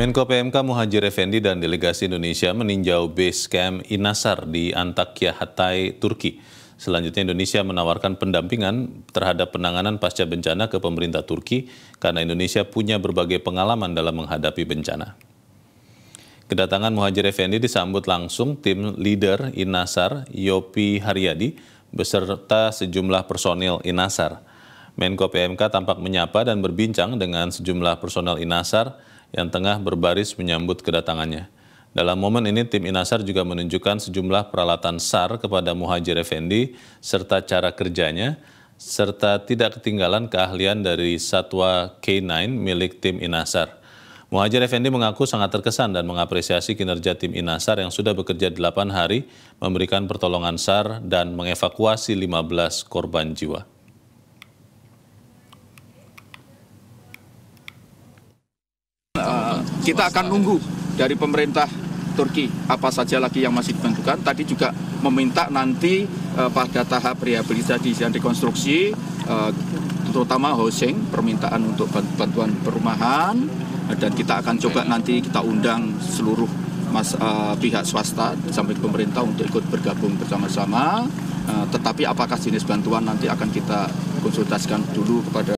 Menko PMK Muhajir Effendi dan delegasi Indonesia meninjau base camp Inasar di Antakya Hatay, Turki. Selanjutnya Indonesia menawarkan pendampingan terhadap penanganan pasca bencana ke pemerintah Turki karena Indonesia punya berbagai pengalaman dalam menghadapi bencana. Kedatangan Muhajir Effendi disambut langsung tim leader Inasar Yopi Haryadi beserta sejumlah personil Inasar. Menko PMK tampak menyapa dan berbincang dengan sejumlah personel Inasar yang tengah berbaris menyambut kedatangannya. Dalam momen ini, tim Inasar juga menunjukkan sejumlah peralatan SAR kepada Muhajir Effendi serta cara kerjanya, serta tidak ketinggalan keahlian dari Satwa K9 milik tim Inasar. Muhajir Effendi mengaku sangat terkesan dan mengapresiasi kinerja tim Inasar yang sudah bekerja 8 hari, memberikan pertolongan SAR dan mengevakuasi 15 korban jiwa. Kita akan nunggu dari pemerintah Turki apa saja lagi yang masih ditentukan. Tadi juga meminta nanti uh, pada tahap rehabilitasi dan rekonstruksi, uh, terutama housing, permintaan untuk bantuan perumahan, eh, dan kita akan coba nanti kita undang seluruh mas, uh, pihak swasta sampai pemerintah untuk ikut bergabung bersama-sama. Uh, tetapi apakah jenis bantuan nanti akan kita konsultasikan dulu kepada